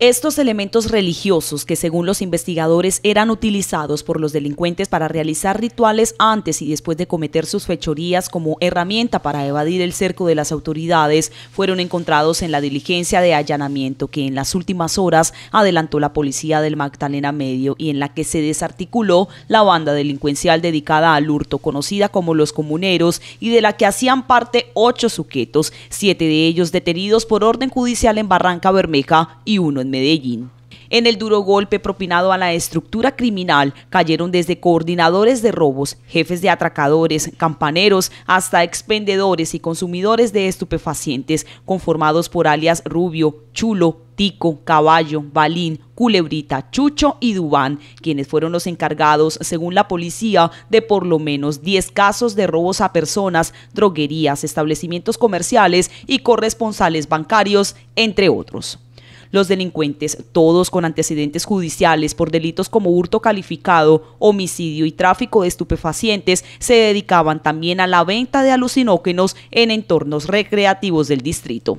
Estos elementos religiosos que según los investigadores eran utilizados por los delincuentes para realizar rituales antes y después de cometer sus fechorías como herramienta para evadir el cerco de las autoridades fueron encontrados en la diligencia de allanamiento que en las últimas horas adelantó la policía del Magdalena Medio y en la que se desarticuló la banda delincuencial dedicada al hurto conocida como los comuneros y de la que hacían parte ocho sujetos, siete de ellos detenidos por orden judicial en Barranca Bermeja y uno en Medellín. En el duro golpe propinado a la estructura criminal cayeron desde coordinadores de robos, jefes de atracadores, campaneros, hasta expendedores y consumidores de estupefacientes, conformados por alias Rubio, Chulo, Tico, Caballo, Balín, Culebrita, Chucho y Dubán, quienes fueron los encargados, según la policía, de por lo menos 10 casos de robos a personas, droguerías, establecimientos comerciales y corresponsales bancarios, entre otros. Los delincuentes, todos con antecedentes judiciales por delitos como hurto calificado, homicidio y tráfico de estupefacientes, se dedicaban también a la venta de alucinógenos en entornos recreativos del distrito.